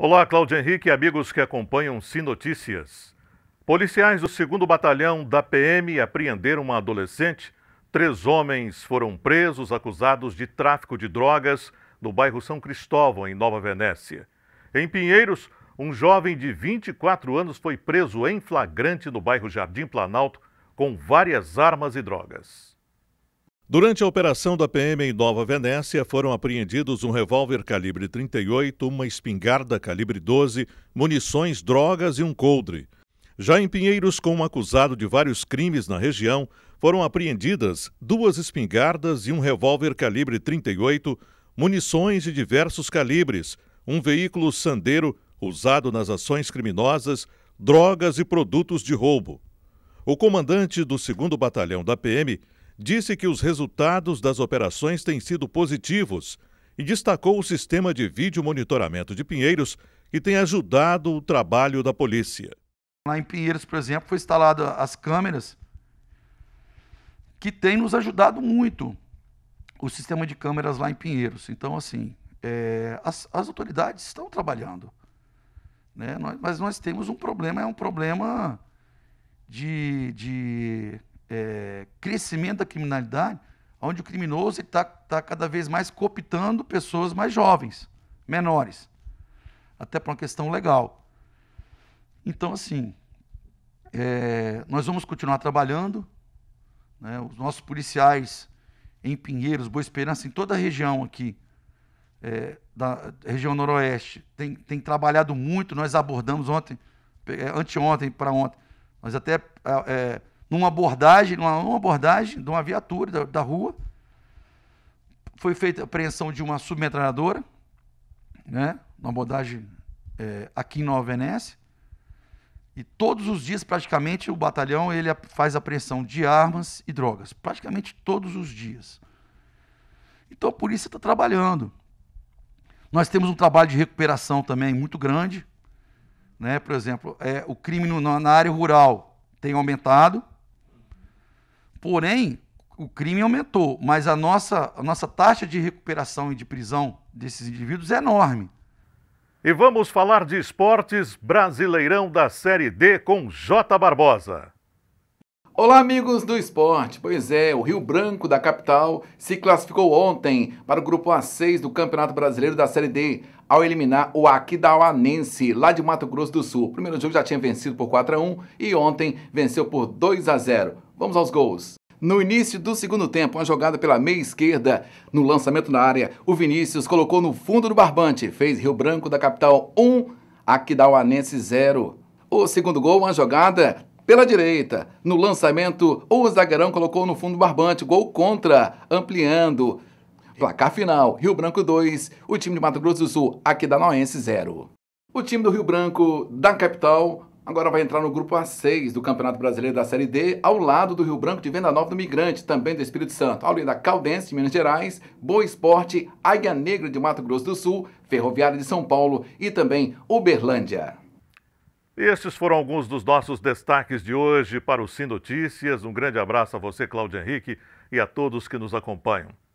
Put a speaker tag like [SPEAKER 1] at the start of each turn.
[SPEAKER 1] Olá, Cláudio Henrique e amigos que acompanham Sim Notícias. Policiais do 2 Batalhão da PM apreenderam uma adolescente. Três homens foram presos acusados de tráfico de drogas no bairro São Cristóvão, em Nova Venécia. Em Pinheiros, um jovem de 24 anos foi preso em flagrante no bairro Jardim Planalto com várias armas e drogas. Durante a operação da PM em Nova Venécia, foram apreendidos um revólver calibre 38, uma espingarda calibre 12, munições, drogas e um coldre. Já em Pinheiros, com um acusado de vários crimes na região, foram apreendidas duas espingardas e um revólver calibre 38, munições de diversos calibres, um veículo sandeiro usado nas ações criminosas, drogas e produtos de roubo. O comandante do 2 Batalhão da PM disse que os resultados das operações têm sido positivos e destacou o sistema de vídeo monitoramento de Pinheiros, que tem ajudado o trabalho da polícia.
[SPEAKER 2] Lá em Pinheiros, por exemplo, foi instalada as câmeras que tem nos ajudado muito o sistema de câmeras lá em Pinheiros. Então, assim, é, as, as, autoridades estão trabalhando. Né? Nós, mas nós temos um problema, é um problema de, de é, crescimento da criminalidade, onde o criminoso está tá cada vez mais cooptando pessoas mais jovens, menores, até para uma questão legal. Então, assim, é, nós vamos continuar trabalhando, né, os nossos policiais em Pinheiros, Boa Esperança, em toda a região aqui, é, da região noroeste, tem, tem trabalhado muito, nós abordamos ontem, é, anteontem para ontem, nós até é, é numa abordagem, numa, numa abordagem de uma viatura da, da, rua. Foi feita a apreensão de uma submetralhadora, né? Uma abordagem é, aqui em Nova Venécia. E todos os dias, praticamente, o batalhão ele faz apreensão de armas e drogas. Praticamente todos os dias. Então a polícia está trabalhando. Nós temos um trabalho de recuperação também muito grande. Né? Por exemplo, é, o crime no, na área rural tem aumentado. Porém, o crime aumentou, mas a nossa, a nossa taxa de recuperação e de prisão desses indivíduos é enorme.
[SPEAKER 1] E vamos falar de esportes brasileirão da Série D com J. Barbosa. Olá, amigos do esporte! Pois é, o Rio Branco da capital
[SPEAKER 3] se classificou ontem para o grupo A6 do Campeonato Brasileiro da Série D, ao eliminar o Aquidauanense, lá de Mato Grosso do Sul. O primeiro jogo já tinha vencido por 4 a 1 e ontem venceu por 2 a 0. Vamos aos gols. No início do segundo tempo, uma jogada pela meia esquerda, no lançamento na área, o Vinícius colocou no fundo do barbante, fez Rio Branco da capital 1, Aquidauanense 0. O segundo gol, uma jogada pela direita, no lançamento, o zagueirão colocou no fundo do barbante, gol contra, ampliando. Placar final, Rio Branco 2, o time de Mato Grosso do Sul, Aquidauanense 0. O time do Rio Branco, da capital, Agora vai entrar no grupo A6 do Campeonato Brasileiro da Série D, ao lado do Rio Branco de Venda Nova do Migrante, também do Espírito Santo, ao da Caldense de Minas Gerais, Boa Esporte, Águia Negra de Mato Grosso do Sul, Ferroviária de São Paulo e também Uberlândia.
[SPEAKER 1] Estes foram alguns dos nossos destaques de hoje para o Sim Notícias. Um grande abraço a você, Cláudio Henrique, e a todos que nos acompanham.